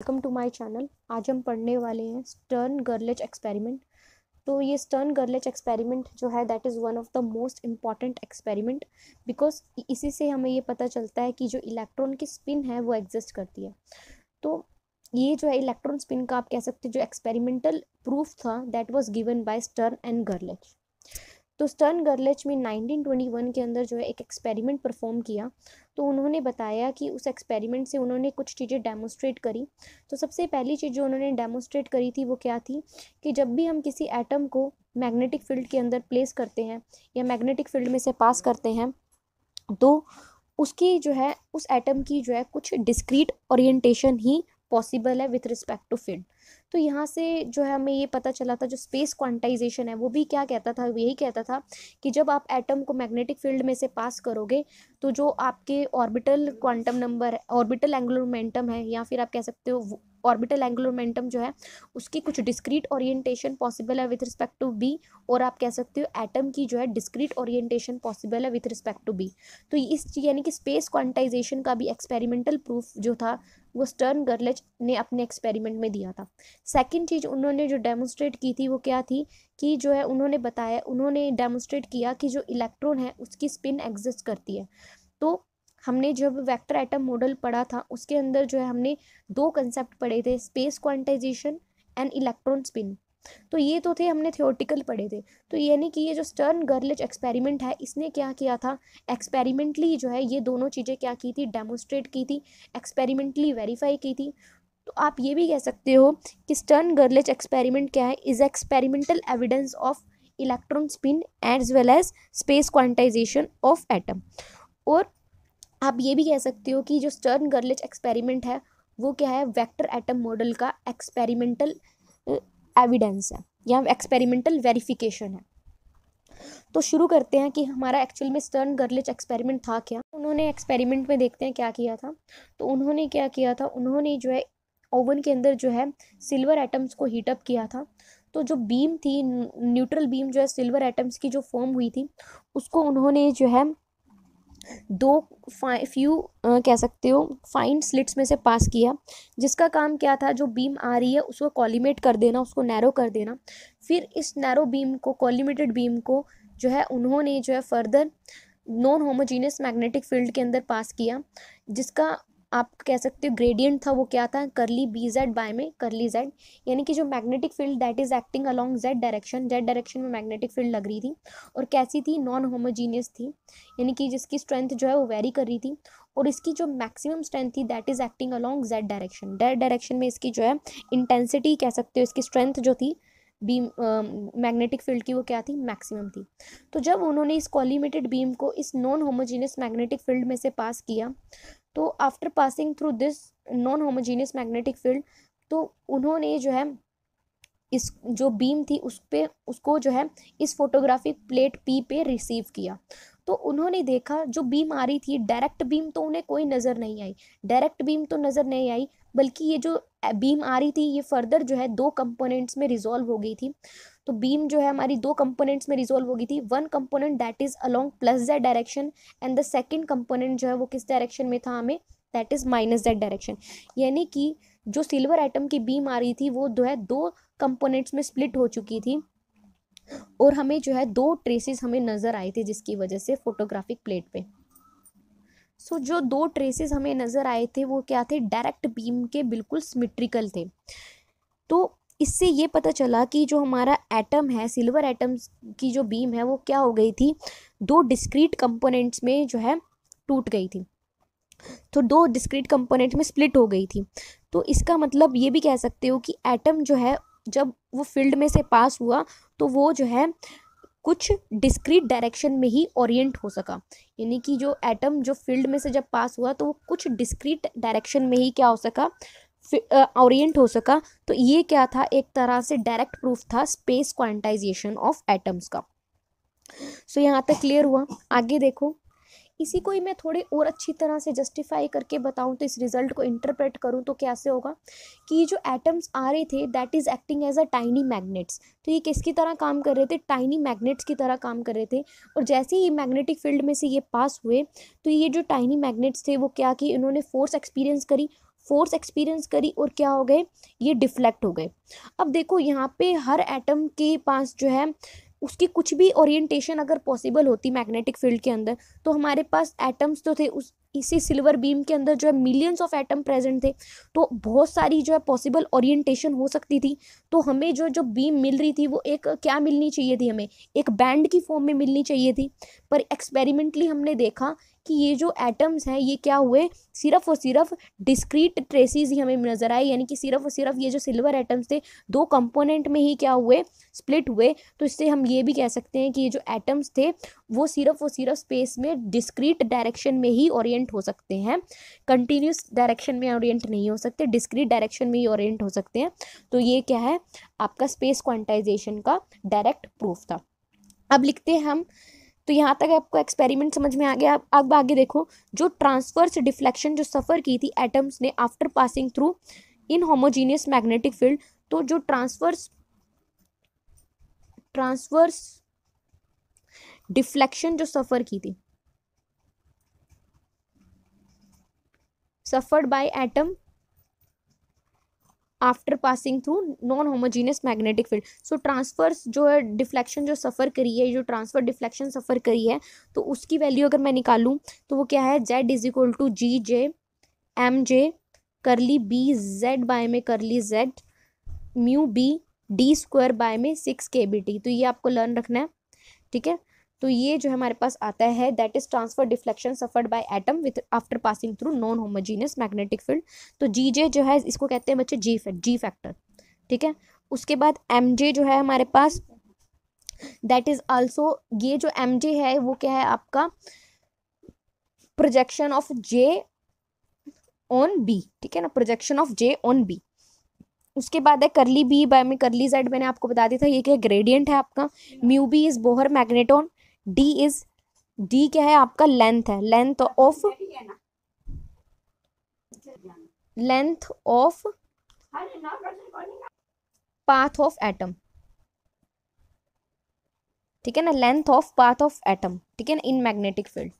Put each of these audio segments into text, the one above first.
welcome to my channel आज हम पढ़ने वाले हैं स्टर्न गर्लेज एक्सपेरिमेंट तो ये स्टर्न गर्लेज एक्सपेरिमेंट जो है that is one of the most important experiment because इसी से हमें ये पता चलता है कि जो इलेक्ट्रॉन की स्पिन है वो एग्जिस्ट करती है तो ये जो है इलेक्ट्रॉन स्पिन का आप कह सकते हैं जो एक्सपेरिमेंटल प्रूफ था that was given by Stern and Gerlach तो स्टर्न गर्लेच में 1921 के अंदर जो है एक एक्सपेरिमेंट परफॉर्म किया तो उन्होंने बताया कि उस एक्सपेरिमेंट से उन्होंने कुछ चीज़ें डेमोस्ट्रेट करी तो सबसे पहली चीज़ जो उन्होंने डेमोस्ट्रेट करी थी वो क्या थी कि जब भी हम किसी एटम को मैग्नेटिक फील्ड के अंदर प्लेस करते हैं या मैग्नेटिक फील्ड में से पास करते हैं तो उसकी जो है उस एटम की जो है कुछ डिस्क्रीट ओरिएंटेशन ही पॉसिबल है विथ रिस्पेक्ट टू फील्ड तो यहाँ से जो है हमें ये पता चला था जो स्पेस क्वांटाइजेशन है वो भी क्या कहता था यही कहता था कि जब आप एटम को मैग्नेटिक फील्ड में से पास करोगे तो जो आपके orbital quantum number orbital angular momentum है या फिर आप कह सकते हो ऑर्बिटल एंगुलर मोमेंटम जो है उसकी कुछ डिस्क्रीट ओरिएंटेशन पॉसिबल है विथ रिस्पेक्ट टू बी और आप कह सकते हो एटम की जो है डिस्क्रीट ओरिएंटेशन पॉसिबल है विथ रिस्पेक्ट टू बी तो इस यानी कि स्पेस क्वांटाइजेशन का भी एक्सपेरिमेंटल प्रूफ जो था वो स्टर्न गर्लेज ने अपने एक्सपेरिमेंट में दिया था सेकेंड चीज़ उन्होंने जो डेमोस्ट्रेट की थी वो क्या थी कि जो है उन्होंने बताया उन्होंने डेमोस्ट्रेट किया कि जो इलेक्ट्रॉन है उसकी स्पिन एग्जिस्ट करती है तो हमने जब वेक्टर एटम मॉडल पढ़ा था उसके अंदर जो है हमने दो कंसेप्ट पढ़े थे space quantization and electron spin तो ये तो थे हमने थियोटिकल पढ़े थे तो यानी कि ये जो स्टर्न गर्लिच एक्सपेरिमेंट है इसने क्या किया था एक्सपेरिमेंटली जो है ये दोनों चीज़ें क्या की थी डेमोस्ट्रेट की थी एक्सपेरिमेंटली वेरीफाई की थी तो आप ये भी कह सकते हो कि स्टर्न गर्लिच एक्सपेरिमेंट क्या है is experimental evidence of electron spin as well as space quantization of atom और आप ये भी कह सकते हो कि जो स्टर्न गर्लिच एक्सपेरिमेंट है वो क्या है वेक्टर एटम मॉडल का एक्सपेरिमेंटल एविडेंस है या एक्सपेरिमेंटल वेरिफिकेशन है तो शुरू करते हैं कि हमारा एक्चुअल में स्टर्न गर्लिच एक्सपेरिमेंट था क्या उन्होंने एक्सपेरिमेंट में देखते हैं क्या किया था तो उन्होंने क्या किया था उन्होंने जो है ओवन के अंदर जो है सिल्वर एटम्स को हीटअप किया था तो जो बीम थी न्यूट्रल बीम जो है सिल्वर एटम्स की जो फॉर्म हुई थी उसको उन्होंने जो है दो फ्यू कह सकते हो फाइन स्लिट्स में से पास किया जिसका काम क्या था जो बीम आ रही है उसको कॉलीमेट कर देना उसको नैरो कर देना फिर इस नैरो बीम को कॉलीमेटेड बीम को जो है उन्होंने जो है further non homogeneous magnetic field के अंदर पास किया जिसका आप कह सकते हो ग्रेडियंट था वो क्या था करली बी जेड बाय में करली जेड यानी कि जो magnetic field that is acting along Z direction Z direction में मैग्नेटिक फील्ड लग रही थी और कैसी थी नॉन होमोजीनियस थी यानी कि जिसकी स्ट्रेंथ जो है वो वेरी कर रही थी और इसकी जो मैक्सिमम स्ट्रेंथ थी that is acting along Z direction Z direction में इसकी जो है इंटेंसिटी कह सकते हो इसकी स्ट्रेंथ जो थी बीम मैग्नेटिक फील्ड की वो क्या थी मैक्सिमम थी तो जब उन्होंने इस कॉलीमेटेड बीम को इस नॉन होमोजीनियस मैग्नेटिक फील्ड में से पास किया तो after passing through this non homogeneous magnetic field तो उन्होंने जो है इस जो बीम थी उस पर उसको जो है इस फोटोग्राफिक प्लेट पी पे रिसीव किया तो उन्होंने देखा जो बीम आ रही थी डायरेक्ट बीम तो उन्हें कोई नज़र नहीं आई डायरेक्ट बीम तो नज़र नहीं आई बल्कि ये जो बीम आ रही थी ये फर्दर जो है दो कंपोनेंट्स में रिजॉल्व हो गई थी तो बीम जो है हमारी दो कंपोनेंट्स में रिजोल्व होगी थी one component that is along plus Z direction and the second component जो है वो किस डायरेक्शन में था हमें that is minus Z direction यानी कि जो सिल्वर आइटम की बीम आ रही थी वो जो है दो कंपोनेंट्स में स्प्लिट हो चुकी थी और हमें जो है दो ट्रेसेस हमें नज़र आए थे जिसकी वजह से फोटोग्राफिक प्लेट पे सो so, जो दो ट्रेसेस हमें नज़र आए थे वो क्या थे डायरेक्ट बीम के बिल्कुल सिमेट्रिकल थे तो इससे ये पता चला कि जो हमारा एटम है सिल्वर एटम्स की जो बीम है वो क्या हो गई थी दो डिस्क्रीट कंपोनेंट्स में जो है टूट गई थी तो दो डिस्क्रीट कंपोनेंट में स्प्लिट हो गई थी तो इसका मतलब ये भी कह सकते हो कि एटम जो है जब वो फील्ड में से पास हुआ तो वो जो है कुछ डिस्क्रीट डायरेक्शन में ही ओरिएंट हो सका यानी कि जो एटम जो फील्ड में से जब पास हुआ तो वो कुछ डिस्क्रीट डायरेक्शन में ही क्या हो सका ओरिएंट हो सका तो ये क्या था एक तरह से डायरेक्ट प्रूफ था स्पेस क्वांटाइजेशन ऑफ एटम्स का सो so, यहाँ तक क्लियर हुआ आगे देखो इसी को ही मैं थोड़े और अच्छी तरह से जस्टिफाई करके बताऊं तो इस रिजल्ट को इंटरप्रेट करूं तो कैसे होगा कि जो एटम्स आ रहे थे that is acting as a tiny magnets तो ये किसकी तरह काम कर रहे थे टाइनी मैग्नेट्स की तरह काम कर रहे थे और जैसे ही मैग्नेटिक फील्ड में से ये पास हुए तो ये जो टाइनी मैग्नेट्स थे वो क्या कि इन्होंने फोर्स एक्सपीरियंस करी फोर्स एक्सपीरियंस करी और क्या हो गए ये डिफ्लेक्ट हो गए अब देखो यहाँ पे हर एटम के पास जो है उसकी कुछ भी ओरिएंटेशन अगर पॉसिबल होती मैग्नेटिक फील्ड के अंदर तो हमारे पास एटम्स तो थे उस इसी सिल्वर बीम के अंदर जो है मिलियंस ऑफ एटम प्रेजेंट थे तो बहुत सारी जो है पॉसिबल ओरिएंटेशन हो सकती थी तो हमें जो जो बीम मिल रही थी वो एक क्या मिलनी चाहिए थी हमें एक बैंड की फॉर्म में मिलनी चाहिए थी पर एक्सपेरिमेंटली हमने देखा कि ये जो एटम्स हैं ये क्या हुए सिर्फ और सिर्फ डिस्क्रीट ट्रेसिस ही हमें नज़र आए यानी कि सिर्फ और सिर्फ ये जो सिल्वर एटम्स थे दो कंपोनेंट में ही क्या हुए स्प्लिट हुए तो इससे हम ये भी कह सकते हैं कि ये जो एटम्स थे वो सिर्फ वो सिर्फ स्पेस में डिस्क्रीट डायरेक्शन में ही ओरिएंट हो सकते हैं कंटिन्यूस डायरेक्शन में ओरिएंट नहीं हो सकते डिस्क्रीट डायरेक्शन में ही ओरिएंट हो सकते हैं तो ये क्या है आपका स्पेस क्वांटाइजेशन का डायरेक्ट प्रूफ था अब लिखते हैं हम तो यहाँ तक आपको एक्सपेरिमेंट समझ में आ गया अब आग आगे देखो जो ट्रांसफर्स डिफ्लेक्शन जो सफ़र की थी एटम्स ने after passing through in homogeneous magnetic field तो जो ट्रांसफर्स ट्रांसफर्स डिफ्लेक्शन जो सफ़र की थी suffered by atom after passing through non homogeneous magnetic field so transverse जो है डिफ्लेक्शन जो सफ़र करी है जो ट्रांसफर डिफ्लेक्शन सफ़र करी है तो उसकी वैल्यू अगर मैं निकालूँ तो वो क्या है Z is equal to G J M J curly B Z by में curly Z mu B D square by में सिक्स के बी टी तो ये आपको लर्न रखना है ठीक है तो ये जो हमारे पास आता है that is transfer deflection suffered by atom with after passing through non homogeneous magnetic field तो जी जे जो है इसको कहते हैं बच्चे जी फैक्ट जी फैक्टर ठीक है उसके बाद एम जे जो है हमारे पास दैट इज ऑल्सो ये जो एम जे है वो क्या है आपका projection of J on B ठीक है ना projection of J on B उसके बाद है करली बी बाय में करली जेड मैंने आपको बता दिया था ये क्या ग्रेडियंट है आपका mu B is Bohr magneton D is D क्या है आपका लेंथ है length of length of path of atom ठीक है ना length of path of atom ठीक है ना इन मैग्नेटिक फील्ड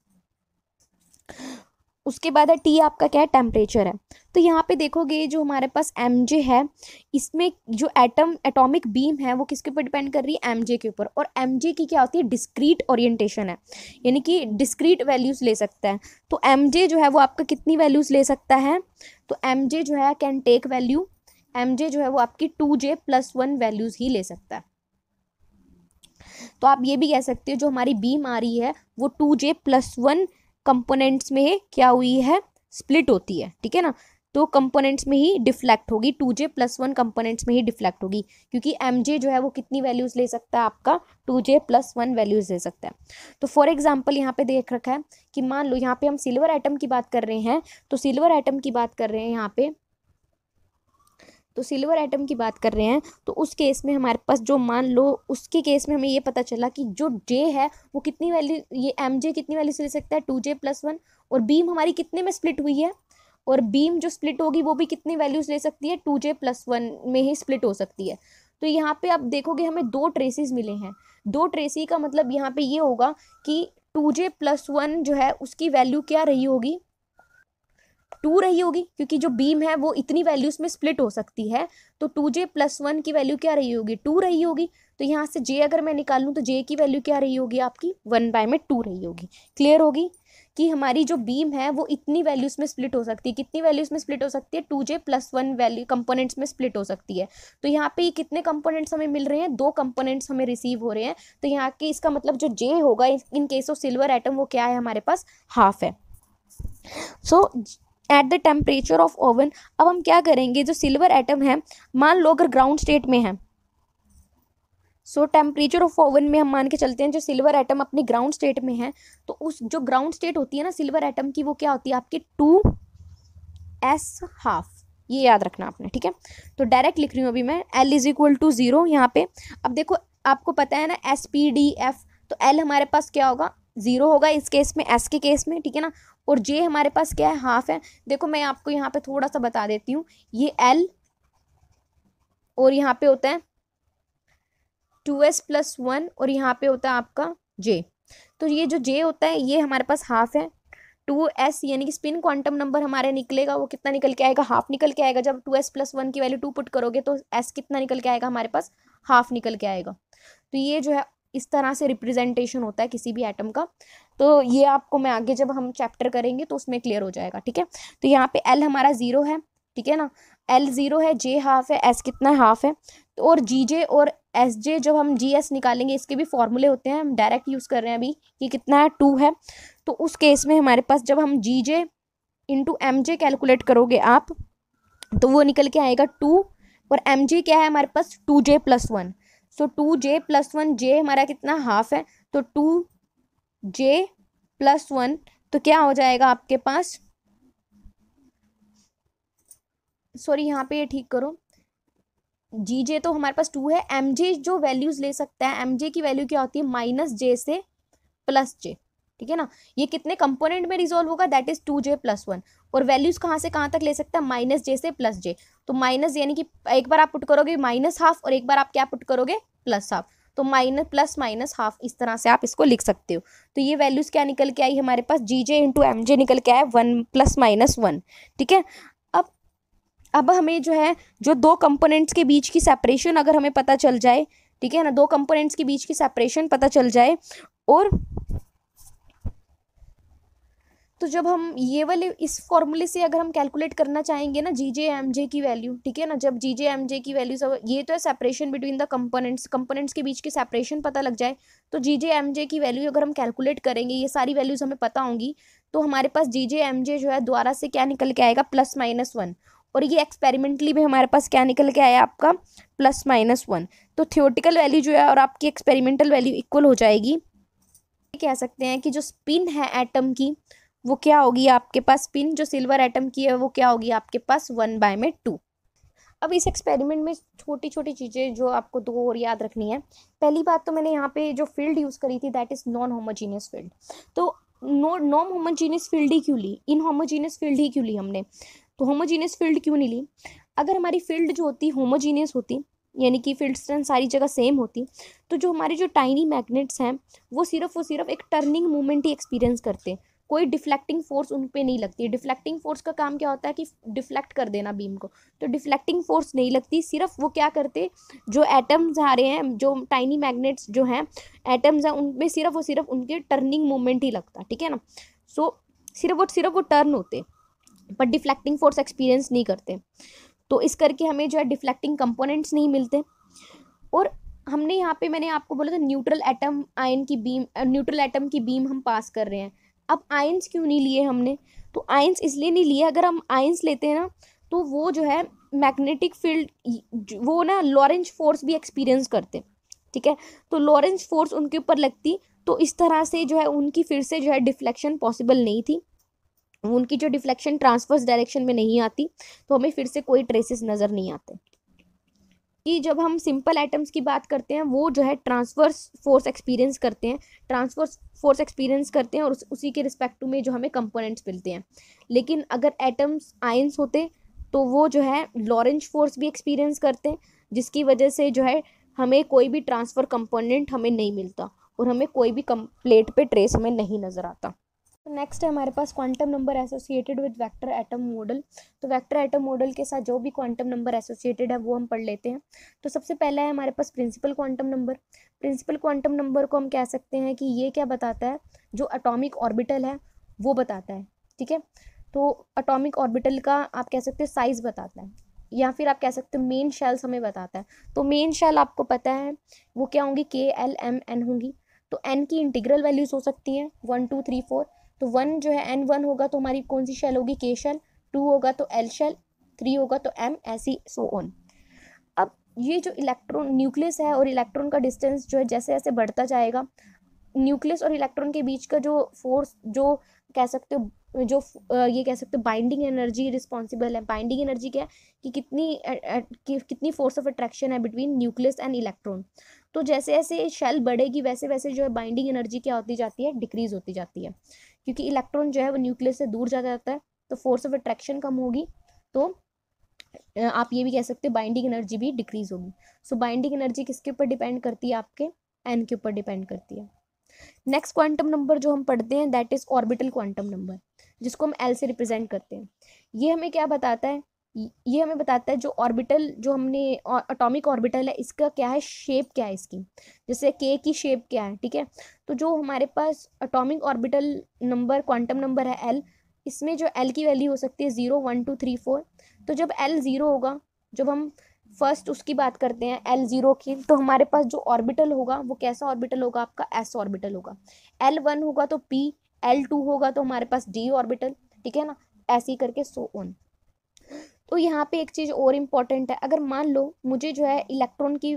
उसके बाद है टी आपका क्या है टेम्परेचर है तो यहाँ पे देखोगे जो हमारे पास एम जे है इसमें जो एटम एटॉमिक बीम है वो किसके ऊपर डिपेंड कर रही है एम जे के ऊपर और एम जे की क्या होती है डिस्क्रीट ओरिएंटेशन है यानी कि डिस्क्रीट वैल्यूज़ ले सकता है तो एम जे जो है वो आपका कितनी वैल्यूज़ ले सकता है तो एम जे जो है can take value M J जो है वो आपकी two J plus one values ही ले सकता है तो आप ये भी कह सकते हो जो हमारी बीम आ रही है वो two J plus one components में क्या हुई है स्प्लिट होती है ठीक है ना तो कंपोनेंट्स में ही डिफ्लेक्ट होगी two J plus one components में ही डिफ्लेक्ट होगी क्योंकि एम जे जो है वो कितनी वैल्यूज़ ले सकता है आपका two J plus one values ले सकता है तो फॉर एग्जांपल यहाँ पे देख रखा है कि मान लो यहाँ पे हम सिल्वर आइटम की बात कर रहे हैं तो सिल्वर आइटम की बात कर रहे हैं यहाँ पे तो सिल्वर एटम की बात कर रहे हैं तो उस केस में हमारे पास जो मान लो उसके केस में हमें ये पता चला कि जो जे है वो कितनी वैल्यू ये एम जे कितनी वैल्यू से ले सकता है टू जे प्लस वन और बीम हमारी कितने में स्प्लिट हुई है और बीम जो स्प्लिट होगी वो भी कितनी वैल्यूज़ ले सकती है टू जे प्लस वन में ही स्प्लिट हो सकती है तो यहाँ पे आप देखोगे हमें दो ट्रेसिस मिले हैं दो ट्रेसी का मतलब यहाँ पे ये होगा कि टू जे प्लस वन जो है उसकी वैल्यू क्या रही होगी टू रही होगी क्योंकि जो बीम है वो इतनी वैल्यूज में स्प्लिट हो सकती है तो टू जे प्लस वन की वैल्यू क्या रही होगी टू रही होगी तो यहाँ से जे अगर मैं निकाल लूँ तो जे की वैल्यू क्या रही होगी आपकी वन बाय में टू रही होगी क्लियर होगी कि हमारी जो बीम है वो इतनी वैल्यूज में स्प्लिट हो सकती है कितनी वैल्यूज में स्प्लिट हो सकती है two J plus one value components में स्प्लिट हो सकती है तो यहाँ पे कितने कंपोनेंट्स हमें मिल रहे हैं दो कंपोनेंट्स हमें रिसीव हो रहे हैं तो यहाँ के इसका मतलब जो जे होगा in case of silver atom वो क्या है हमारे पास हाफ है so so, at the temperature of oven अब हम क्या करेंगे जो सिल्वर एटम है मान लो अगर ग्राउंड स्टेट में है सो टेम्परेचर ऑफ ओवन में हम मान के चलते हैं जो सिल्वर एटम अपनी ग्राउंड स्टेट में है तो उस जो ग्राउंड स्टेट होती है ना सिल्वर एटम की वो क्या होती है आपकी टू एस हाफ ये याद रखना आपने ठीक है तो डायरेक्ट लिख रही हूँ अभी मैं L is equal to zero यहाँ पे अब देखो आपको पता है ना एस पी डी एफ तो एल हमारे पास क्या होगा ज़ीरो होगा इस केस में एस के केस में ठीक है ना और जे हमारे पास क्या है हाफ है देखो मैं आपको यहाँ पे थोड़ा सा बता देती हूँ ये एल और यहाँ पे होता है टू एस प्लस वन और यहाँ पे होता है आपका जे तो ये जो जे होता है ये हमारे पास हाफ है टू एस यानी कि स्पिन क्वांटम नंबर हमारे निकलेगा वो कितना निकल के आएगा हाफ निकल के आएगा जब टू एस प्लस वन की वैल्यू टू पुट करोगे तो एस कितना निकल के आएगा हमारे पास हाफ निकल के आएगा तो ये जो है इस तरह से रिप्रेजेंटेशन होता है किसी भी एटम का तो ये आपको मैं आगे जब हम चैप्टर करेंगे तो उसमें क्लियर हो जाएगा ठीक है तो यहाँ पे एल हमारा ज़ीरो है ठीक है ना एल ज़ीरो है जे हाफ है एस कितना है हाफ है तो और जी जे और एस जे जब हम जी एस निकालेंगे इसके भी फॉर्मूले होते हैं हम डायरेक्ट यूज़ कर रहे हैं अभी कि कितना है टू है तो उस केस में हमारे पास जब हम G J into M J calculate करोगे आप तो वो निकल के आएगा टू और एम जे क्या है हमारे पास two J plus one so तो two J plus one J हमारा कितना हाफ है तो टू जे प्लस वन तो क्या हो जाएगा आपके पास सॉरी यहाँ पे ये ठीक करो जी जे तो हमारे पास टू है एम जे जो वैल्यूज़ ले सकता है एम जे की वैल्यू क्या होती है माइनस जे से प्लस जे ठीक है ना ये कितने कंपोनेंट में रिजोल्व होगा that is two J plus one और वैल्यूज कहाँ से कहाँ तक ले सकता है माइनस जे से प्लस जे तो माइनस यानी कि एक बार आप पुट करोगे माइनस हाफ और एक बार आप क्या पुट करोगे प्लस हाफ तो माइनस प्लस माइनस हाफ इस तरह से आप इसको लिख सकते हो तो ये वैल्यूज क्या निकल के आई हमारे पास जी जे इंटू एम जे निकल के आए वन प्लस माइनस वन ठीक है अब अब हमें जो है जो दो कंपोनेंट्स के बीच की सेपरेशन अगर हमें पता चल जाए ठीक है ना दो कंपोनेंट्स के बीच की सेपरेशन पता चल जाए और तो जब हम ये वाले इस फॉर्मूले से अगर हम कैलकुलेट करना चाहेंगे ना जी जे एम जे की वैल्यू ठीक है ना जब जी जे एम जे की वैल्यू सब ये तो है separation between the components components के बीच की सेपरेशन पता लग जाए तो जी जे एम जे की वैल्यू अगर हम कैलकुलेट करेंगे ये सारी वैल्यूज़ हमें पता होंगी तो हमारे पास जी जे एम जे जो है दोबारा से क्या निकल के आएगा प्लस माइनस वन और ये एक्सपेरिमेंटली भी हमारे पास क्या निकल के आया आपका प्लस माइनस वन तो थियोटिकल वैल्यू जो है और आपकी एक्सपेरिमेंटल वैल्यू इक्वल हो जाएगी कह सकते हैं कि जो स्पिन है एटम की वो क्या होगी आपके पास स्पिन जो सिल्वर एटम की है वो क्या होगी आपके पास वन बाय में टू अब इस एक्सपेरिमेंट में छोटी छोटी चीज़ें जो आपको दो और याद रखनी है पहली बात तो मैंने यहाँ पे जो फील्ड यूज़ करी थी that is non homogeneous field तो नो नॉन होमोजीनियस फील्ड ही क्यों ली इन होमोजीनियस फील्ड ही क्यों ली हमने तो होमोजीनियस फील्ड क्यों नहीं ली अगर हमारी फील्ड जो होती होमोजीनियस होती यानी कि फील्ड स्ट्रेंथ तो सारी जगह सेम होती तो जो हमारे जो टाइनी मैग्नेट्स हैं वो सिर्फ और सिर्फ एक टर्निंग मोमेंट ही एक्सपीरियंस करते कोई डिफ्लेक्टिंग फोर्स उन पर नहीं लगती डिफ्लेक्टिंग फोर्स का काम क्या होता है कि डिफ्लेक्ट कर देना बीम को तो डिफ्लेक्टिंग फोर्स नहीं लगती सिर्फ वो क्या करते जो एटम्स आ रहे हैं जो टाइनी मैग्नेट्स जो हैं एटम्स हैं पर सिर्फ और सिर्फ उनके टर्निंग मोमेंट ही लगता ठीक है ना सो so, सिर्फ वो सिर्फ वो टर्न होते पर डिफ्लेक्टिंग फोर्स एक्सपीरियंस नहीं करते तो इस करके हमें जो है डिफ्लेक्टिंग कंपोनेंट्स नहीं मिलते और हमने यहाँ पे मैंने आपको बोला था न्यूट्रल एटम आयन की बीम न्यूट्रल एटम की बीम हम पास कर रहे हैं अब आयंस क्यों नहीं लिए हमने तो आयंस इसलिए नहीं लिए अगर हम आयंस लेते हैं ना तो वो जो है मैग्नेटिक फील्ड वो ना लॉरेंज फोर्स भी एक्सपीरियंस करते ठीक है तो लॉरेंज फोर्स उनके ऊपर लगती तो इस तरह से जो है उनकी फिर से जो है डिफ्लेक्शन पॉसिबल नहीं थी उनकी जो डिफ्लेक्शन ट्रांसफर्स डायरेक्शन में नहीं आती तो हमें फिर से कोई ट्रेसेस नज़र नहीं आते कि जब हम सिंपल एटम्स की बात करते हैं वो जो है ट्रांसवर्स फोर्स एक्सपीरियंस करते हैं ट्रांसवर्स फोर्स एक्सपीरियंस करते हैं और उस, उसी के रिस्पेक्ट में जो हमें कंपोनेंट्स मिलते हैं लेकिन अगर एटम्स आयंस होते तो वो जो है लॉरेंज फोर्स भी एक्सपीरियंस करते हैं जिसकी वजह से जो है हमें कोई भी ट्रांसफ़र कंपोनेंट हमें नहीं मिलता और हमें कोई भी कम प्लेट पर ट्रेस हमें नहीं नज़र आता तो नेक्स्ट है हमारे पास quantum number associated with vector atom model तो वेक्टर एटम मॉडल के साथ जो भी क्वांटम नंबर एसोसिएटेड है वो हम पढ़ लेते हैं तो सबसे पहला है हमारे पास principal quantum number principal quantum number को हम कह सकते हैं कि ये क्या बताता है जो अटोमिक ऑर्बिटल है वो बताता है ठीक है तो अटोमिक ऑर्बिटल का आप कह सकते हैं साइज़ बताता है या फिर आप कह सकते हो मेन शेल्स हमें बताता है तो मेन शेल आपको पता है वो क्या होंगी के एल एम एन होंगी तो एन की इंटीग्रल वैल्यूज़ हो सकती हैं वन टू थ्री फोर तो वन जो है एन वन होगा तो हमारी कौन सी शेल होगी के शेल टू होगा तो एल शेल थ्री होगा तो एम ऐसी सो ऑन अब ये जो इलेक्ट्रॉन न्यूक्लियस है और इलेक्ट्रॉन का डिस्टेंस जो है जैसे जैसे बढ़ता जाएगा न्यूक्लियस और इलेक्ट्रॉन के बीच का जो फोर्स जो कह सकते हो जो ये कह सकते हो बाइंडिंग एनर्जी रिस्पॉन्सिबल है बाइंडिंग एनर्जी क्या है कि कितनी कि, कितनी फोर्स ऑफ अट्रैक्शन है बिटवीन न्यूक्लियस एंड इलेक्ट्रॉन तो जैसे जैसे शेल बढ़ेगी वैसे वैसे जो है बाइंडिंग एनर्जी क्या होती जाती है डिक्रीज होती जाती है क्योंकि इलेक्ट्रॉन जो है वो न्यूक्लियस से दूर जाता जाता है तो फोर्स ऑफ अट्रैक्शन कम होगी तो आप ये भी कह सकते हैं बाइंडिंग एनर्जी भी डिक्रीज होगी सो बाइंडिंग एनर्जी किसके ऊपर डिपेंड करती है आपके एन के ऊपर डिपेंड करती है नेक्स्ट क्वांटम नंबर जो हम पढ़ते हैं that is orbital quantum number जिसको हम एल से रिप्रेजेंट करते हैं ये हमें क्या बताता है ये हमें बताता है जो ऑर्बिटल जो हमने अटोमिक ऑर्बिटल है इसका क्या है शेप क्या है इसकी जैसे के की शेप क्या है ठीक है तो जो हमारे पास atomic orbital number quantum number है एल इसमें जो एल की वैल्यू हो सकती है zero one two three four तो जब एल ज़ीरो होगा जब हम फर्स्ट उसकी बात करते हैं एल ज़ीरो की तो हमारे पास जो ऑर्बिटल होगा वो कैसा ऑर्बिटल होगा आपका एस ऑर्बिटल होगा एल वन होगा तो पी एल टू होगा तो हमारे पास डी ऑर्बिटल ठीक है ना ऐसे ही करके सो so ऑन तो यहाँ पे एक चीज़ और इम्पॉर्टेंट है अगर मान लो मुझे जो है इलेक्ट्रॉन की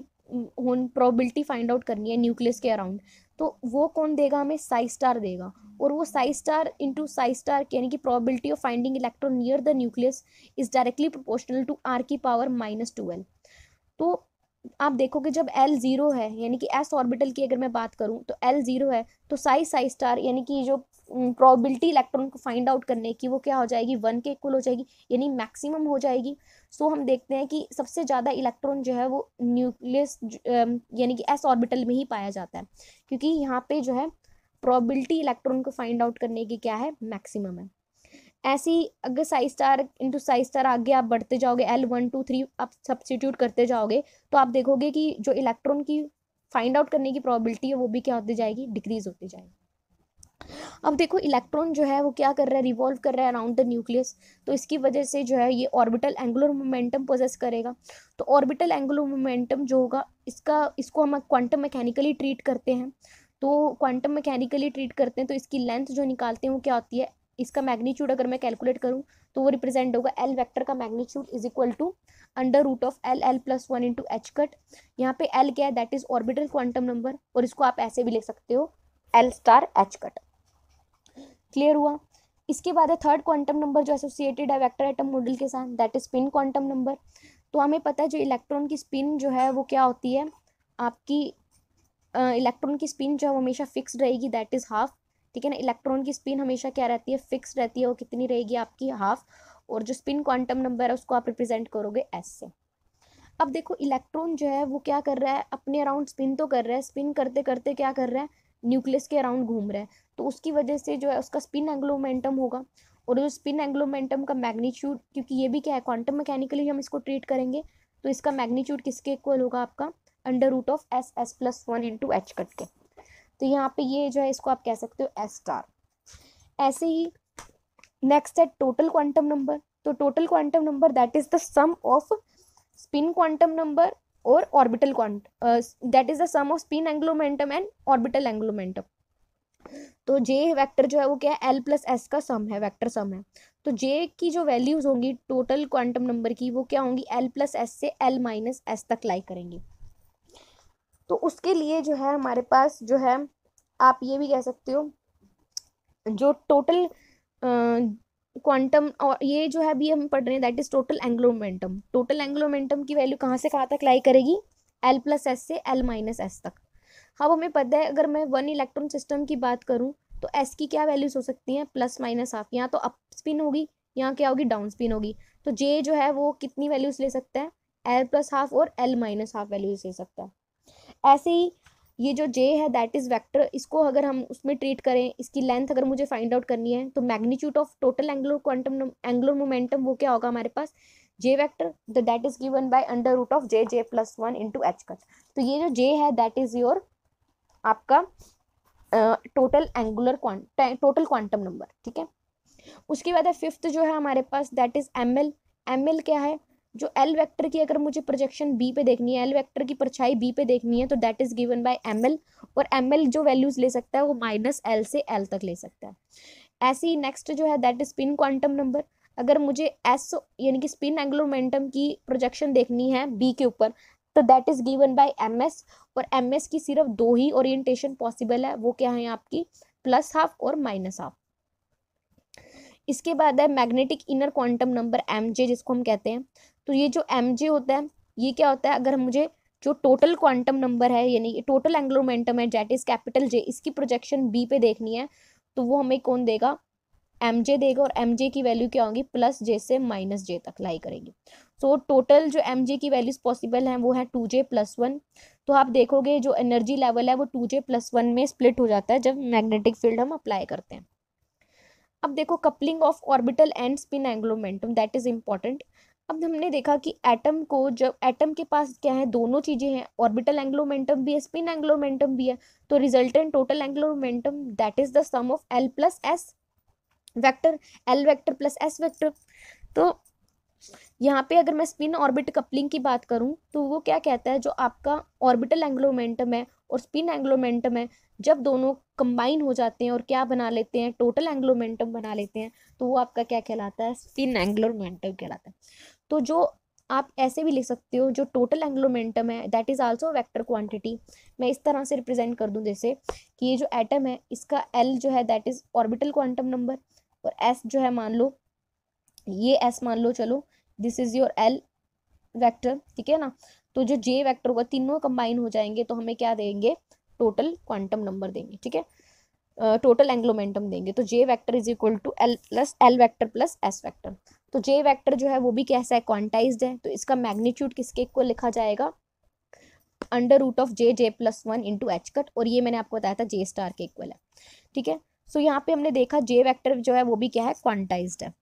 होन प्रोबेबिलिटी फाइंड आउट करनी है न्यूक्लियस के अराउंड तो वो कौन देगा हमें साई स्टार देगा और वो psi star into psi star यानी कि probability of finding electron near the nucleus is directly proportional to R की पावर माइनस ट्वेल्व तो आप देखोगे जब एल ज़ीरो है यानी कि एस ऑर्बिटल की अगर मैं बात करूं तो एल ज़ीरो है तो साई साई स्टार यानी कि जो प्रोबेबिलिटी इलेक्ट्रॉन को फाइंड आउट करने की वो क्या हो जाएगी वन के इक्वल हो जाएगी यानी मैक्सिमम हो जाएगी सो हम देखते हैं कि सबसे ज़्यादा इलेक्ट्रॉन जो है वो न्यूक्लियस यानी कि एस ऑर्बिटल में ही पाया जाता है क्योंकि यहाँ पे जो है प्रोबेबिलिटी इलेक्ट्रॉन को फाइंड आउट करने की क्या है मैक्सिमम है ऐसी अगर psi star into psi star आगे आप बढ़ते जाओगे एल वन टू थ्री आप सब्सटीट्यूट करते जाओगे तो आप देखोगे कि जो इलेक्ट्रॉन की फाइंड आउट करने की प्रॉबिलिटी है वो भी क्या होती जाएगी डिक्रीज होती जाएगी अब देखो इलेक्ट्रॉन जो है वो क्या कर रहा है रिवॉल्व कर रहा है अराउंड द न्यूक्लियस तो इसकी वजह से जो है ये ऑर्बिटल एंगुलर मोमेंटम पोजेस करेगा तो ऑर्बिटल एंगुलर मोमेंटम जो होगा इसका इसको हम क्वांटम मैकेनिकली ट्रीट करते हैं तो क्वांटम मैकेनिकली ट्रीट करते हैं तो इसकी लेंथ जो निकालते हैं वो क्या होती है इसका मैग्नीट्यूड अगर मैं कैलकुलेट करूँ तो वो रिप्रेजेंट होगा एल वैक्टर का magnitude is equal to under root of L L plus one into H cut यहाँ पे एल क्या है that is orbital quantum number और इसको आप ऐसे भी लिख सकते हो L star H cut clear हुआ इसके बाद है थर्ड क्वांटम नंबर जो एसोसिएटेड है वेक्टर एटम मॉडल के साथ that is spin quantum number तो हमें पता है जो इलेक्ट्रॉन की स्पिन जो है वो क्या होती है आपकी इलेक्ट्रॉन की स्पिन जो है वो हमेशा फिक्स रहेगी दैट इज़ हाफ ठीक है ना इलेक्ट्रॉन की स्पिन हमेशा क्या रहती है फिक्स रहती है वो कितनी रहेगी आपकी हाफ और जो स्पिन क्वांटम नंबर है उसको आप रिप्रेजेंट करोगे एस से अब देखो इलेक्ट्रॉन जो है वो क्या कर रहा है अपने अराउंड स्पिन तो कर रहा है स्पिन करते करते क्या कर रहा है न्यूक्लियस के अराउंड घूम रहा है तो उसकी वजह से जो है उसका स्पिन एंग्लोमेंटम होगा और जो स्पिन एंग्लोमेंटम का मैग्नीट्यूड क्योंकि ये भी क्या है क्वांटम मैकेनिकली हम इसको ट्रीट करेंगे तो इसका मैग्नीट्यूड किसके इक्वल होगा आपका under root of S S plus one into H cut के तो यहाँ पे ये जो है इसको आप कह सकते हो एस स्टार ऐसे ही नेक्स्ट है टोटल क्वांटम नंबर तो total quantum number that is the sum of spin quantum number और orbital quantum that is the sum of spin spin and orbital and तो जे वेक्टर जो है वो क्या है एल प्लस एस का सम है वेक्टर सम है तो जे की जो वैल्यूज़ होंगी टोटल क्वांटम नंबर की वो क्या होंगी एल प्लस एस से एल माइनस एस तक लाई करेंगी तो उसके लिए जो है हमारे पास जो है आप ये भी कह सकते हो जो टोटल क्वांटम और ये जो है अभी हम पढ़ रहे हैं that is total angular momentum total angular momentum की वैल्यू कहाँ से कहाँ तक लाई करेगी एल प्लस एस से एल माइनस एस तक अब हमें पता है अगर मैं वन इलेक्ट्रॉन सिस्टम की बात करूँ तो एस की क्या वैल्यूज हो सकती हैं प्लस माइनस हाफ यहाँ तो अप स्पिन होगी यहाँ क्या होगी डाउन स्पिन होगी तो जे जो है वो कितनी वैल्यूज ले सकता है एल प्लस हाफ और एल माइनस हाफ वैल्यूज ले सकता है ऐसे ही ये जो जे है दैट इज़ वेक्टर इसको अगर हम उसमें ट्रीट करें इसकी लेंथ अगर मुझे फाइंड आउट करनी है तो magnitude of total angular quantum angular momentum वो क्या होगा हमारे पास J vector the that is given by under root of J J plus one into H cut तो ये जो जे है दैट इज योर आपका total angular quantum total quantum number ठीक है उसके बाद है फिफ्थ जो है हमारे पास that is M L M L क्या है जो एल वेक्टर की अगर मुझे प्रोजेक्शन बी पे देखनी है एल वेक्टर की परछाई बी पे देखनी है तो that is given by M और एम जो वैल्यूज़ ले सकता है वो माइनस एल से एल तक ले सकता है ऐसे ही नेक्स्ट जो है that is spin quantum number अगर मुझे एस यानी कि स्पिन एंगुलर मोमेंटम की प्रोजेक्शन देखनी है बी के ऊपर तो that is given by M और एम की सिर्फ दो ही ओरिएंटेशन पॉसिबल है वो क्या है आपकी प्लस हाफ और माइनस हाफ इसके बाद है magnetic inner quantum number M J जिसको हम कहते हैं तो ये जो एम जे होता है ये क्या होता है अगर मुझे जो टोटल क्वांटम नंबर है यानी टोटल एंगुलर मोमेंटम है जेट इज कैपिटल जे इसकी प्रोजेक्शन बी पे देखनी है तो वो हमें कौन देगा एम जे देगा और एम जे की वैल्यू क्या होगी प्लस जे से माइनस जे तक लाई करेगी सो so, टोटल जो एम जे की वैल्यूज पॉसिबल हैं वो है टू जे प्लस वन तो आप देखोगे जो एनर्जी लेवल है वो टू जे प्लस वन में स्प्लिट हो जाता है जब मैग्नेटिक फील्ड हम अप्लाई करते हैं अब देखो coupling of orbital and spin angular momentum that is important अब हमने देखा कि एटम को जब एटम के पास क्या है दोनों चीज़ें हैं ऑर्बिटल एंग्लोमेंटम भी है स्पिन एंग्लोमेंटम भी है तो resultant total angular momentum that is the sum of L plus S vector L vector plus S vector तो यहाँ पे अगर मैं स्पिन ऑर्बिट कपलिंग की बात करूँ तो वो क्या कहता है जो आपका ऑर्बिटल एंग्लोमेंटम है और स्पिन एंग्लोमेंटम है जब दोनों कंबाइन हो जाते हैं और क्या बना लेते हैं टोटल एंग्लोमेंटम बना लेते हैं तो वो आपका क्या कहलाता है स्पिन एंग्लोमेंटम कहलाता है तो जो आप ऐसे भी लिख सकते हो जो टोटल एंग्लोमेंटम है that is also vector quantity मैं इस तरह से रिप्रेजेंट कर दूं जैसे कि ये जो एटम है इसका एल जो है that is orbital quantum number और एस जो है मान लो ये एस मान लो चलो this is your L vector ठीक है ना तो जो जे वैक्टर होगा तीनों कंबाइन हो जाएंगे तो हमें क्या देंगे टोटल क्वांटम नंबर देंगे ठीक है टोटल एंग्लोमेंटम देंगे तो J vector is equal to L plus L vector plus S vector तो जे वैक्टर जो है वो भी कैसा है क्वांटाइज है तो इसका मैग्नीट्यूड किसके को लिखा जाएगा under root of J J plus one into H cut और ये मैंने आपको बताया था जे स्टार के इक्वल है ठीक है सो यहाँ पे हमने देखा जे वैक्टर जो है वो भी क्या है क्वांटाइज है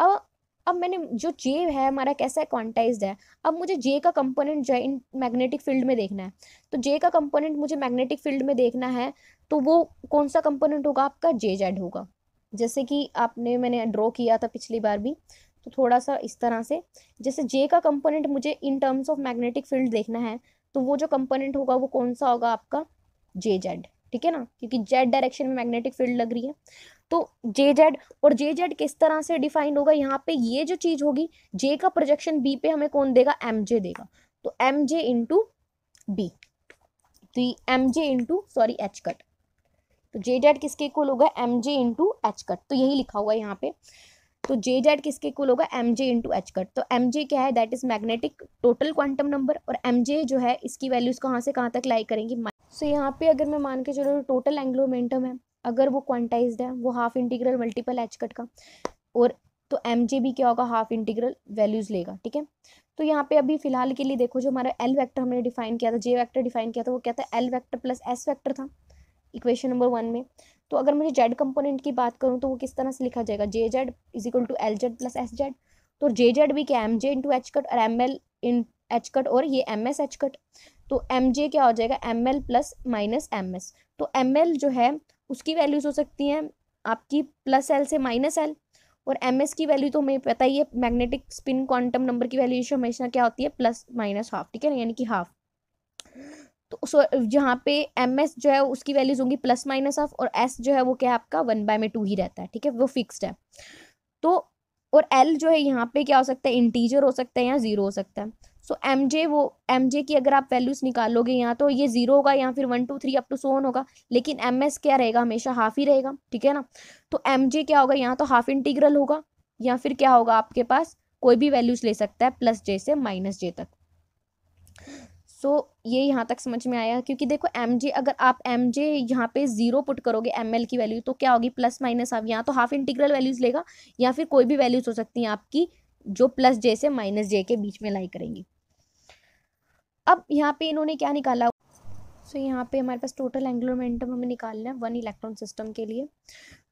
अब अब मैंने जो जे है हमारा कैसा है क्वांटाइज है अब मुझे जे का कंपोनेंट जो है इन मैग्नेटिक फील्ड में देखना है तो जे का कंपोनेंट मुझे मैग्नेटिक फील्ड में देखना है तो वो कौन सा कंपोनेंट होगा आपका जे जेड होगा जैसे कि आपने मैंने ड्रॉ किया था पिछली बार भी तो थोड़ा सा इस तरह से जैसे जे का कंपोनेंट मुझे in terms of magnetic field देखना है तो वो जो कंपोनेंट होगा वो कौन सा होगा आपका जे जेड ठीक है ना क्योंकि जेड डायरेक्शन में मैग्नेटिक फील्ड लग रही है तो जे जेड और जे जेड किस तरह से डिफाइंड होगा यहाँ पे ये जो चीज़ होगी जे का प्रोजेक्शन बी पे हमें कौन देगा एम जे देगा तो एम जे इंटू बी तो M J into sorry H cut तो जे जेड किसके इक्वल होगा M J into H cut तो यही लिखा हुआ है यहाँ पे तो जे जेड किसके इक्वल होगा M J into H cut तो एम जे क्या है that is magnetic total quantum number और एम जे जो है इसकी वैल्यूज कहाँ से कहाँ तक लाई करेंगी सो तो so, यहाँ पे अगर मैं मान के चलो टोटल एंग्लोमेंटम है अगर वो क्वांटाइज्ड है वो half integral multiple H cut का और तो एम जे भी क्या होगा हाफ इंटीग्रल वैल्यूज़ लेगा ठीक है तो यहाँ पे अभी फिलहाल के लिए देखो जो हमारा एल वैक्टर हमने डिफाइन किया था जे वैक्टर डिफाइन किया था वो क्या था L vector plus S vector था इक्वेशन नंबर वन में तो अगर मुझे जेड कंपोनेंट की बात करूँ तो वो किस तरह से लिखा जाएगा J Z is equal to L Z plus S Z तो जे जेड भी क्या M J into H cut और M L in H cut और ये एम एस एच कट तो एम जे क्या हो जाएगा M L plus minus M S तो एम एल जो है उसकी वैल्यूज़ हो सकती हैं आपकी प्लस एल से माइनस एल और एम एस की वैल्यू तो हमें पता ही है मैग्नेटिक स्पिन क्वांटम नंबर की वैल्यूएशन हमेशा क्या होती है प्लस माइनस हाफ ठीक है ना यानी कि हाफ तो सो जहाँ पे एम एस जो है उसकी वैल्यूज होंगी प्लस माइनस हाफ और एस जो है वो क्या है आपका वन बाय में टू ही रहता है ठीक है वो फिक्सड है तो और एल जो है यहाँ पे क्या हो सकता है इंटीजर हो सकता है या ज़ीरो हो सकता है सो एम जे वो एम जे की अगर आप वैल्यूज निकालोगे यहाँ तो ये जीरो होगा या फिर one two three up to so one होगा लेकिन एम एस क्या रहेगा हमेशा हाफ ही रहेगा ठीक है ना तो एम जे क्या होगा यहाँ तो हाफ इंटीग्रल होगा या फिर क्या होगा आपके पास कोई भी वैल्यूज ले सकता है प्लस जे से माइनस जे तक सो so, ये यहाँ तक समझ में आया क्योंकि देखो एम जे अगर आप एम जे यहाँ पे ज़ीरो पुट करोगे एम एल की वैल्यू तो क्या होगी प्लस माइनस आप यहाँ तो हाफ इंटीग्रल वैल्यूज़ लेगा या फिर कोई भी वैल्यूज़ हो सकती हैं आपकी जो प्लस जे से माइनस जे के बीच में लाई करेंगी अब यहाँ पे इन्होंने क्या निकाला सो so, यहाँ पे हमारे पास टोटल एंगुलर मोमेंटम हमें निकालना है वन इलेक्ट्रॉन सिस्टम के लिए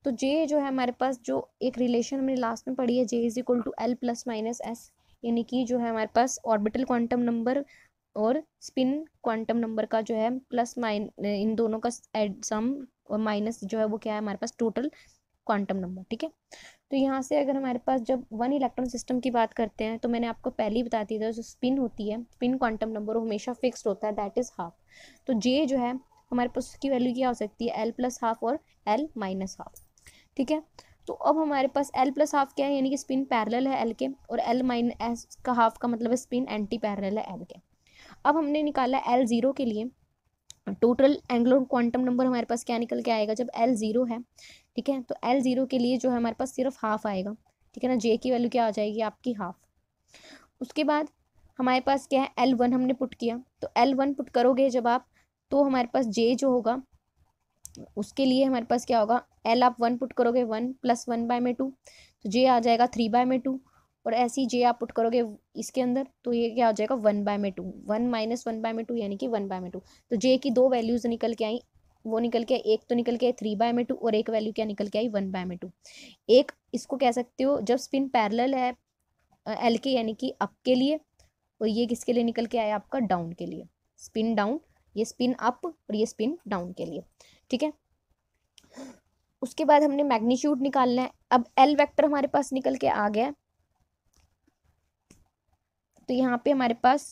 तो जे जो है हमारे पास जो एक रिलेशन हमने लास्ट में पढ़ी है J is equal to L plus minus S यानी कि जो है हमारे पास ऑर्बिटल क्वांटम नंबर और स्पिन क्वांटम नंबर का जो है प्लस माइन इन दोनों का एड सम और माइनस जो है वो क्या है हमारे पास टोटल क्वांटम नंबर ठीक है तो यहाँ से अगर हमारे पास जब वन इलेक्ट्रॉन सिस्टम की बात करते हैं तो मैंने आपको पहले ही बता दिया था जो स्पिन होती है स्पिन क्वांटम नंबर हमेशा फिक्स्ड होता है दैट इज़ हाफ तो जे जो है हमारे पास उसकी वैल्यू क्या हो सकती है एल प्लस हाफ और एल माइनस हाफ ठीक है तो अब हमारे पास एल प्लस हाफ क्या है यानी कि स्पिन पैरल है एल के और एल माइनस का हाफ का मतलब स्पिन एंटी पैरल है एल के अब हमने निकाला एल ज़ीरो के लिए टोटल एंग्लो क्वांटम नंबर हमारे पास क्या निकल के आएगा जब एल ज़ीरो है ठीक है तो एल ज़ीरो के लिए जो है हमारे पास सिर्फ हाफ आएगा ठीक है ना जे की वैल्यू क्या आ जाएगी आपकी हाफ उसके बाद हमारे पास क्या है एल वन हमने पुट किया तो एल वन पुट करोगे जब आप तो हमारे पास जे जो होगा उसके लिए हमारे पास क्या होगा एल आप वन पुट करोगे वन प्लस वन बाय में टू तो जे आ जाएगा थ्री बाय में टू और ऐसे ही जे आप पुट करोगे इसके अंदर तो ये क्या हो जाएगा वन बाय में two one minus one by में टू यानी कि वन बाय में टू तो जे की दो वैल्यूज़ निकल के आई वो निकल के एक तो निकल के आई थ्री बाय में टू और एक वैल्यू क्या निकल के आई वन बाय में टू एक इसको कह सकते हो जब स्पिन पैरेलल है एल के यानी कि अप के लिए और ये किसके लिए निकल के आया आपका डाउन के लिए स्पिन डाउन ये स्पिन अप और ये स्पिन डाउन के लिए ठीक है उसके बाद हमने मैग्नीट्यूड निकालना है अब एल वेक्टर हमारे पास निकल के आ गया तो यहाँ पे हमारे पास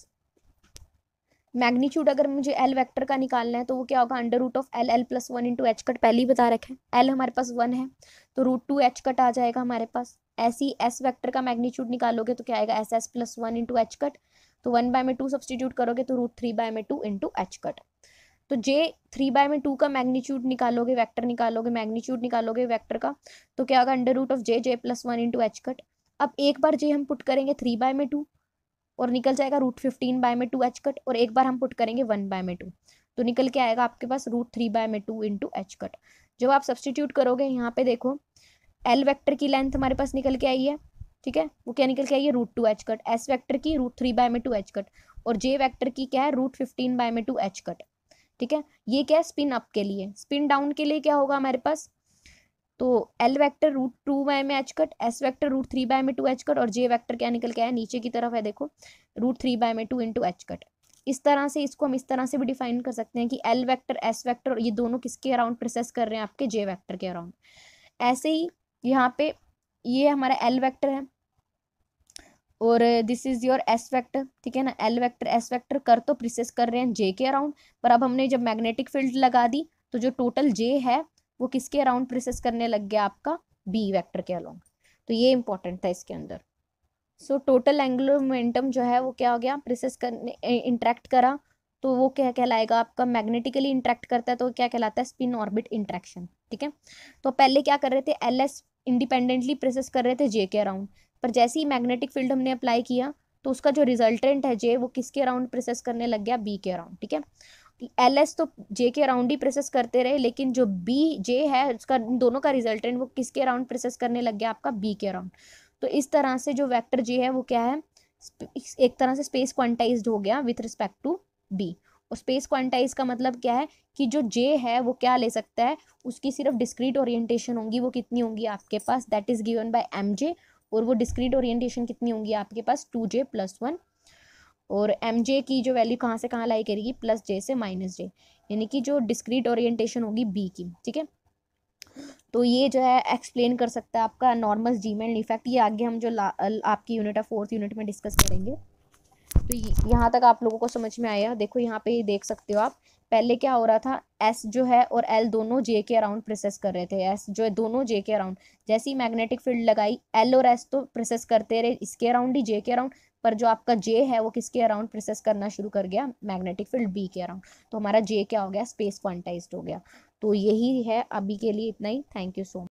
मैग्नीट्यूड अगर मुझे एल वेक्टर का निकालना है तो वो क्या होगा under root of L L plus one into H cut पहले ही बता रखा है एल हमारे पास वन है तो रूट टू एच कट आ जाएगा हमारे पास ऐसे ही एस वेक्टर का मैग्नीट्यूड निकालोगे तो क्या आएगा S S plus one into H cut तो वन बाय में टू सब्सटीट्यूट करोगे तो रूट थ्री बाय में टू इंटू एच कट तो जे थ्री बाय में टू का मैग्नीट्यूड निकालोगे वैक्टर निकालोगे मैग्नीट्यूड निकालोगे वैक्टर का तो क्या होगा under root of J J plus one into H cut अब एक बार जे हम पुट करेंगे थ्री बाय में टू और निकल जाएगा रूट फिफ्टीन बाय में टू एच कट और एक बार हम पुट करेंगे वन बाय में टू तो निकल के आएगा आपके पास रूट थ्री बाय में टू इंटू एच कट जब आप सब्सटीट्यूट करोगे यहाँ पे देखो एल वैक्टर की लेंथ हमारे पास निकल के आई है ठीक है वो क्या निकल के आई है root two H cut S vector की रूट थ्री बाय में टू एच कट और जे वैक्टर की क्या है रूट फिफ्टीन बाय में टू एच कट ठीक है ये क्या है स्पिन अप के लिए स्पिन डाउन के लिए क्या होगा हमारे पास तो L vector root two by में H cut S vector root three by में टू एच कट और जे वैक्टर क्या निकल के आया नीचे की तरफ है देखो रूट थ्री बाय में टू इंटू एच कट इस तरह से इसको हम इस तरह से भी डिफाइन कर सकते हैं कि एल वैक्टर एस वैक्टर ये दोनों किसके अराउंड प्रोसेस कर रहे हैं आपके जे वैक्टर के अराउंड ऐसे ही यहाँ पे ये हमारा एल वैक्टर है और this is your S vector ठीक है ना एल वेक्टर एस वेक्टर कर तो प्रिसेस कर रहे हैं जे के अराउंड पर अब हमने जब मैग्नेटिक फील्ड लगा दी तो जो टोटल जे है वो किसके अराउंड प्रोसेस करने लग गया आपका बी वैक्टर के अलोंग तो ये इंपॉर्टेंट था इसके अंदर सो टोटल एंगुलर मोमेंटम जो है वो क्या हो गया प्रोसेस करने इंट्रैक्ट करा तो वो क्या कहलाएगा आपका मैग्नेटिकली इंट्रैक्ट करता है तो क्या कहलाता है स्पिन ऑर्बिट इंट्रैक्शन ठीक है तो पहले क्या कर रहे थे एल एस इंडिपेंडेंटली प्रोसेस कर रहे थे जे के अराउंड पर जैसे ही मैग्नेटिक फील्ड हमने अप्लाई किया तो उसका जो रिजल्टेंट है जे वो किसके अराउंड प्रोसेस करने लग गया बी के अराउंड ठीक है एल एस तो जे के अराउंड ही प्रोसेस करते रहे लेकिन जो बी जे है उसका दोनों का रिजल्टेंट वो किसके अराउंड प्रोसेस करने लग गया आपका बी के अराउंड तो इस तरह से जो वैक्टर जे है वो क्या है एक तरह से स्पेस क्वांटाइज हो गया विथ रिस्पेक्ट टू बी और स्पेस क्वांटाइज का मतलब क्या है कि जो जे है वो क्या ले सकता है उसकी सिर्फ डिस्क्रीट ओरिएंटेशन होगी वो कितनी होगी आपके पास that is given by M J और वो डिस्क्रीट ओरिएंटेशन कितनी होंगी आपके पास टू जे प्लस वन और एम जे की जो वैल्यू कहाँ से कहाँ लाई करेगी प्लस जे से माइनस जे यानी कि जो डिस्क्रीट ओरिएंटेशन होगी बी की ठीक है तो ये जो है एक्सप्लेन कर सकता है आपका नॉर्मल जीमेल इफेक्ट ये आगे हम जो आपकी यूनिट है फोर्थ यूनिट में डिस्कस करेंगे तो यहाँ तक आप लोगों को समझ में आया देखो यहाँ पे देख सकते हो आप पहले क्या हो रहा था एस जो है और एल दोनों जे के अराउंड प्रोसेस कर रहे थे एस जो है दोनों जे के अराउंड ही मैग्नेटिक फील्ड लगाई एल और एस तो प्रोसेस करते रहे इसके अराउंड ही जे के अराउंड पर जो आपका जे है वो किसके अराउंड प्रोसेस करना शुरू कर गया मैग्नेटिक फील्ड बी के अराउंड तो हमारा जे क्या हो गया स्पेस क्वांटाइज्ड हो गया तो यही है अभी के लिए इतना ही थैंक यू सो मच